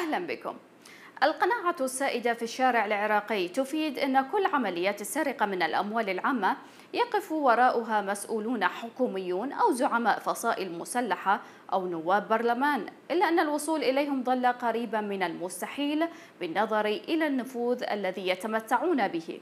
أهلا بكم القناعة السائدة في الشارع العراقي تفيد أن كل عمليات السرقة من الأموال العامة يقف وراءها مسؤولون حكوميون أو زعماء فصائل مسلحة أو نواب برلمان إلا أن الوصول إليهم ظل قريبا من المستحيل بالنظر إلى النفوذ الذي يتمتعون به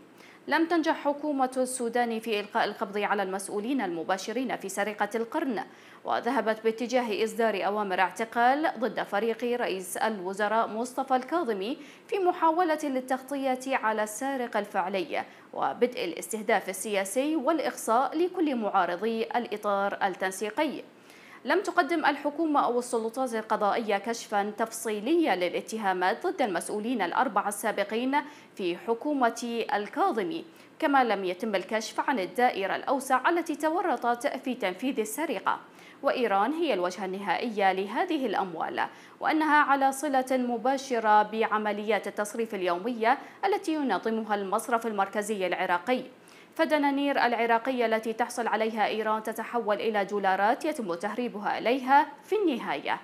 لم تنجح حكومة السودان في إلقاء القبض على المسؤولين المباشرين في سرقة القرن وذهبت باتجاه إصدار أوامر اعتقال ضد فريق رئيس الوزراء مصطفى الكاظمي في محاولة للتغطية على السارق الفعلي وبدء الاستهداف السياسي والإقصاء لكل معارضي الإطار التنسيقي لم تقدم الحكومة أو السلطات القضائية كشفا تفصيليا للاتهامات ضد المسؤولين الأربعة السابقين في حكومة الكاظمي كما لم يتم الكشف عن الدائرة الأوسع التي تورطت في تنفيذ السرقة وإيران هي الوجهة النهائية لهذه الأموال وأنها على صلة مباشرة بعمليات التصريف اليومية التي ينظمها المصرف المركزي العراقي فدنانير العراقية التي تحصل عليها إيران تتحول إلى دولارات يتم تهريبها إليها في النهاية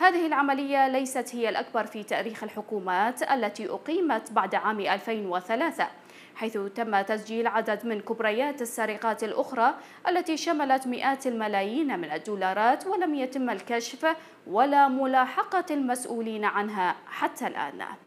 هذه العملية ليست هي الأكبر في تاريخ الحكومات التي أقيمت بعد عام 2003 حيث تم تسجيل عدد من كبريات السرقات الأخرى التي شملت مئات الملايين من الدولارات ولم يتم الكشف ولا ملاحقة المسؤولين عنها حتى الآن